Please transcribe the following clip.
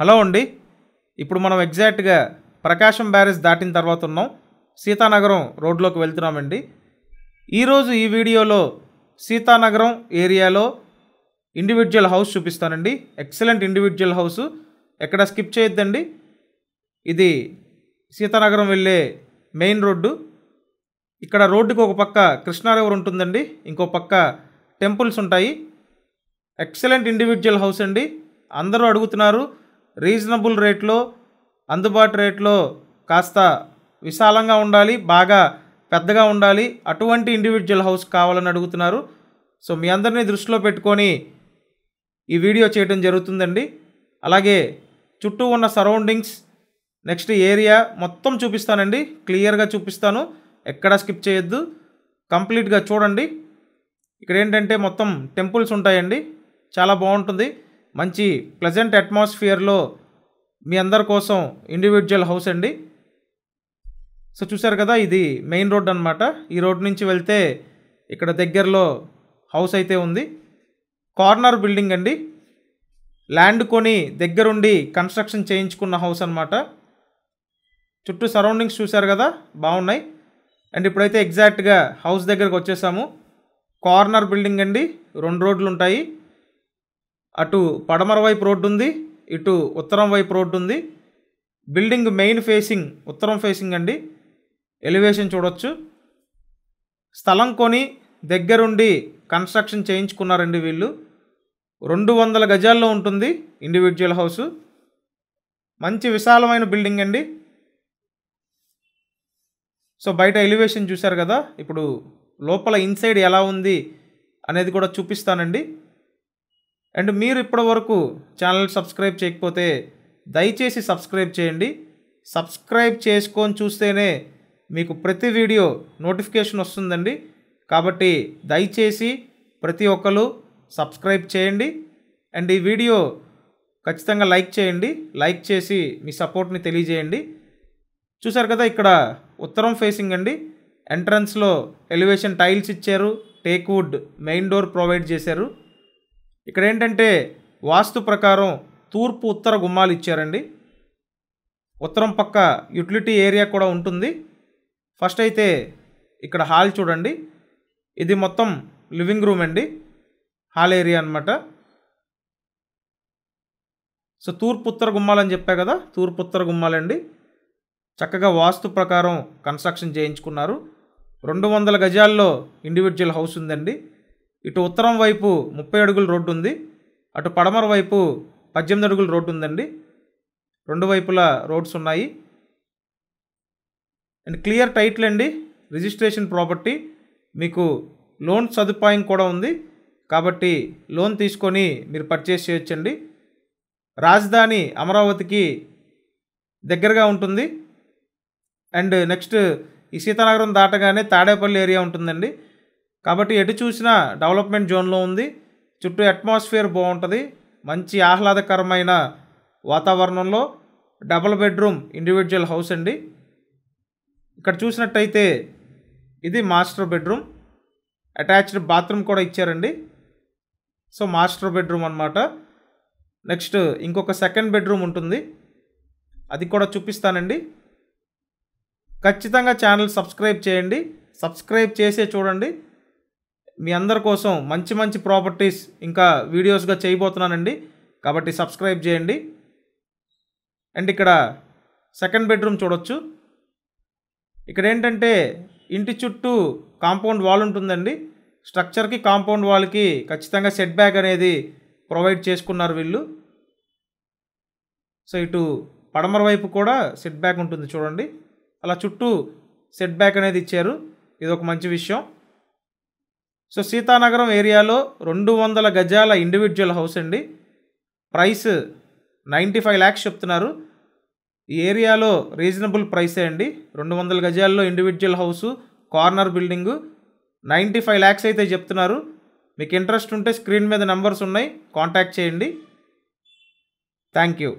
hello అండి ఇప్పుడు మనం ఎగ్జాక్ట్గా ప్రకాశం బ్యారేజ్ దాటిన తర్వాత ఉన్నాం సీతానగరం రోడ్లోకి వెళ్తున్నామండి ఈరోజు ఈ వీడియోలో సీతానగరం ఏరియాలో ఇండివిజువల్ హౌస్ చూపిస్తానండి ఎక్సలెంట్ ఇండివిజువల్ హౌస్ ఎక్కడ స్కిప్ చేయొద్దండి ఇది సీతానగరం వెళ్ళే మెయిన్ రోడ్డు ఇక్కడ రోడ్డుకి ఒక పక్క కృష్ణారివర్ ఉంటుందండి ఇంకో పక్క టెంపుల్స్ ఉంటాయి ఎక్సలెంట్ ఇండివిజువల్ హౌస్ అండి అందరూ అడుగుతున్నారు రీజనబుల్ రేట్లో అందుబాటు రేట్లో కాస్త విశాలంగా ఉండాలి బాగా పెద్దగా ఉండాలి అటువంటి ఇండివిజువల్ హౌస్ కావాలని అడుగుతున్నారు సో మీ అందరినీ దృష్టిలో పెట్టుకొని ఈ వీడియో చేయడం జరుగుతుందండి అలాగే చుట్టూ ఉన్న సరౌండింగ్స్ నెక్స్ట్ ఏరియా మొత్తం చూపిస్తానండి క్లియర్గా చూపిస్తాను ఎక్కడ స్కిప్ చేయొద్దు కంప్లీట్గా చూడండి ఇక్కడ ఏంటంటే మొత్తం టెంపుల్స్ ఉంటాయండి చాలా బాగుంటుంది మంచి ప్లెజెంట్ అట్మాస్ఫియర్లో మీ అందరి కోసం ఇండివిజువల్ హౌస్ అండి సో చూసారు కదా ఇది మెయిన్ రోడ్ అనమాట ఈ రోడ్ నుంచి వెళ్తే ఇక్కడ దగ్గరలో హౌస్ అయితే ఉంది కార్నర్ బిల్డింగ్ అండి ల్యాండ్ కొని దగ్గరుండి కన్స్ట్రక్షన్ చేయించుకున్న హౌస్ అనమాట చుట్టూ సరౌండింగ్స్ చూశారు కదా బాగున్నాయి అండ్ ఇప్పుడైతే ఎగ్జాక్ట్గా హౌస్ దగ్గరకు వచ్చేసాము కార్నర్ బిల్డింగ్ అండి రెండు రోడ్లు ఉంటాయి అటు పడమర వైపు రోడ్డు ఉంది ఇటు ఉత్తరం వైపు రోడ్డు ఉంది బిల్డింగ్ మెయిన్ ఫేసింగ్ ఉత్తరం ఫేసింగ్ అండి ఎలివేషన్ చూడొచ్చు స్థలం కొని దగ్గరుండి కన్స్ట్రక్షన్ చేయించుకున్నారండి వీళ్ళు రెండు వందల గజాల్లో ఉంటుంది ఇండివిజువల్ హౌసు మంచి విశాలమైన బిల్డింగ్ అండి సో బయట ఎలివేషన్ చూశారు కదా ఇప్పుడు లోపల ఇన్సైడ్ ఎలా ఉంది అనేది కూడా చూపిస్తానండి అండ్ మీరు ఇప్పటివరకు ఛానల్ సబ్స్క్రైబ్ చేయకపోతే దయచేసి సబ్స్క్రైబ్ చేయండి సబ్స్క్రైబ్ చేసుకొని చూస్తేనే మీకు ప్రతి వీడియో నోటిఫికేషన్ వస్తుందండి కాబట్టి దయచేసి ప్రతి ఒక్కరు సబ్స్క్రైబ్ చేయండి అండ్ ఈ వీడియో ఖచ్చితంగా లైక్ చేయండి లైక్ చేసి మీ సపోర్ట్ని తెలియజేయండి చూసారు కదా ఇక్కడ ఉత్తరం ఫేసింగ్ అండి ఎంట్రన్స్లో ఎలివేషన్ టైల్స్ ఇచ్చారు టేక్వుడ్ మెయిన్ డోర్ ప్రొవైడ్ చేశారు ఇక్కడ ఏంటంటే వాస్తు ప్రకారం తూర్పు ఉత్తర గుమ్మాలు ఇచ్చారండి ఉత్తరం పక్క యుటిలిటీ ఏరియా కూడా ఉంటుంది ఫస్ట్ అయితే ఇక్కడ హాల్ చూడండి ఇది మొత్తం లివింగ్ రూమ్ అండి హాల్ ఏరియా అనమాట సో తూర్పు ఉత్తర గుమ్మాలని చెప్పా కదా తూర్పు ఉత్తర గుమ్మాలండి చక్కగా వాస్తు ప్రకారం కన్స్ట్రక్షన్ చేయించుకున్నారు రెండు వందల గజాల్లో ఇండివిజువల్ హౌస్ ఉందండి ఇటు ఉత్తరం వైపు ముప్పై అడుగుల రోడ్డు ఉంది అటు పడమర వైపు పద్దెనిమిది అడుగుల రోడ్డు ఉందండి రెండు వైపులా రోడ్స్ ఉన్నాయి అండ్ క్లియర్ టైటిల్ అండి రిజిస్ట్రేషన్ ప్రాపర్టీ మీకు లోన్ సదుపాయం కూడా ఉంది కాబట్టి లోన్ తీసుకొని మీరు పర్చేస్ చేయొచ్చండి రాజధాని అమరావతికి దగ్గరగా ఉంటుంది అండ్ నెక్స్ట్ ఈ సీతానగరం దాటగానే తాడేపల్లి ఏరియా ఉంటుందండి కాబట్టి ఎటు చూసినా డెవలప్మెంట్ జోన్లో ఉంది చుట్టూ అట్మాస్ఫియర్ బాగుంటుంది మంచి ఆహ్లాదకరమైన వాతావరణంలో డబుల్ బెడ్రూమ్ ఇండివిజువల్ హౌస్ అండి ఇక్కడ చూసినట్టయితే ఇది మాస్టర్ బెడ్రూమ్ అటాచ్డ్ బాత్రూమ్ కూడా ఇచ్చారండి సో మాస్టర్ బెడ్రూమ్ అనమాట నెక్స్ట్ ఇంకొక సెకండ్ బెడ్రూమ్ ఉంటుంది అది కూడా చూపిస్తానండి ఖచ్చితంగా ఛానల్ సబ్స్క్రైబ్ చేయండి సబ్స్క్రైబ్ చేసే చూడండి మీ అందరి కోసం మంచి మంచి ప్రాపర్టీస్ ఇంకా వీడియోస్గా చేయబోతున్నానండి కాబట్టి సబ్స్క్రైబ్ చేయండి అండ్ ఇక్కడ సెకండ్ బెడ్రూమ్ చూడొచ్చు ఇక్కడ ఏంటంటే ఇంటి చుట్టూ కాంపౌండ్ వాల్ ఉంటుందండి స్ట్రక్చర్కి కాంపౌండ్ వాల్కి ఖచ్చితంగా సెట్ బ్యాక్ అనేది ప్రొవైడ్ చేసుకున్నారు వీళ్ళు సో ఇటు పడమర వైపు కూడా సెట్ బ్యాక్ ఉంటుంది చూడండి అలా చుట్టూ సెట్ బ్యాక్ అనేది ఇచ్చారు ఇది ఒక మంచి విషయం సో సీతానగరం ఏరియాలో రెండు వందల గజాల ఇండివిజువల్ హౌస్ అండి ప్రైస్ నైంటీ ఫైవ్ ల్యాక్స్ చెప్తున్నారు ఈ ఏరియాలో రీజనబుల్ ప్రైసే అండి రెండు వందల గజాల్లో individual house corner building ninety five lakhs అయితే చెప్తున్నారు మీకు ఇంట్రెస్ట్ ఉంటే స్క్రీన్ మీద నెంబర్స్ ఉన్నాయి కాంటాక్ట్ చేయండి థ్యాంక్ యూ